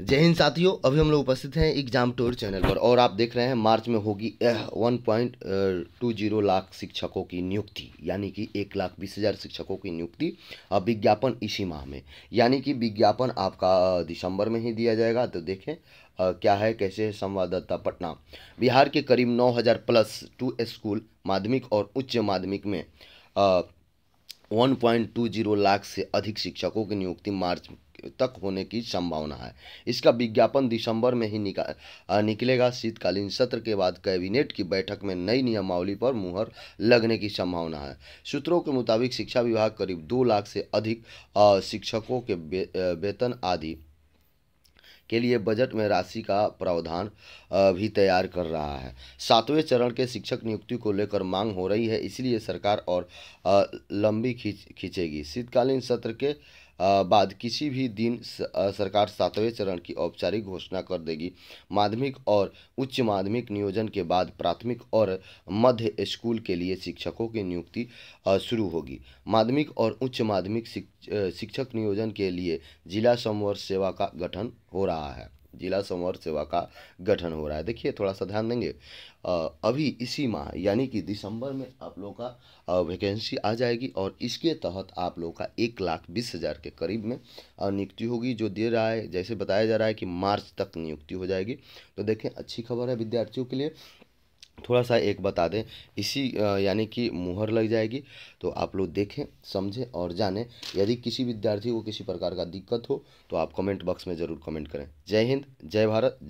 जय हिंद साथियों अभी हम लोग उपस्थित हैं एग्जाम टोर चैनल पर और आप देख रहे हैं मार्च में होगी one point two zero lakh शिक्षकों की नियुक्ति यानी कि एक लाख बीस हज़ार शिक्षकों की नियुक्ति अब विज्ञापन इसी माह में यानी कि विज्ञापन आपका दिसंबर में ही दिया जाएगा तो देखें क्या है कैसे है संवाददाता पटना बिहार के करीब नौ हज़ार प्लस टू स्कूल माध्यमिक और उच्च माध्यमिक में 1.20 लाख से अधिक शिक्षकों की नियुक्ति मार्च तक होने की संभावना है इसका विज्ञापन दिसंबर में ही निका निकलेगा शीतकालीन सत्र के बाद कैबिनेट की बैठक में नई नियमावली पर मुहर लगने की संभावना है सूत्रों के मुताबिक शिक्षा विभाग करीब दो लाख से अधिक शिक्षकों के वेतन बे, आदि के लिए बजट में राशि का प्रावधान भी तैयार कर रहा है सातवें चरण के शिक्षक नियुक्ति को लेकर मांग हो रही है इसलिए सरकार और लंबी खींच खींचेगी शीतकालीन सत्र के बाद किसी भी दिन सरकार सातवें चरण की औपचारिक घोषणा कर देगी माध्यमिक और उच्च माध्यमिक नियोजन के बाद प्राथमिक और मध्य स्कूल के लिए शिक्षकों की नियुक्ति शुरू होगी माध्यमिक और उच्च माध्यमिक शिक्षक नियोजन के लिए जिला समवर्ग सेवा का गठन हो रहा है जिला समाज सेवा का गठन हो रहा है देखिए थोड़ा सा ध्यान देंगे अभी इसी माह यानी कि दिसंबर में आप लोग का वैकेंसी आ जाएगी और इसके तहत आप लोग का एक लाख बीस हज़ार के करीब में नियुक्ति होगी जो दे रहा है जैसे बताया जा रहा है कि मार्च तक नियुक्ति हो जाएगी तो देखें अच्छी खबर है विद्यार्थियों के लिए थोड़ा सा एक बता दें इसी यानी कि मुहर लग जाएगी तो आप लोग देखें समझें और जानें यदि किसी विद्यार्थी को किसी प्रकार का दिक्कत हो तो आप कमेंट बॉक्स में ज़रूर कमेंट करें जय हिंद जय भारत जय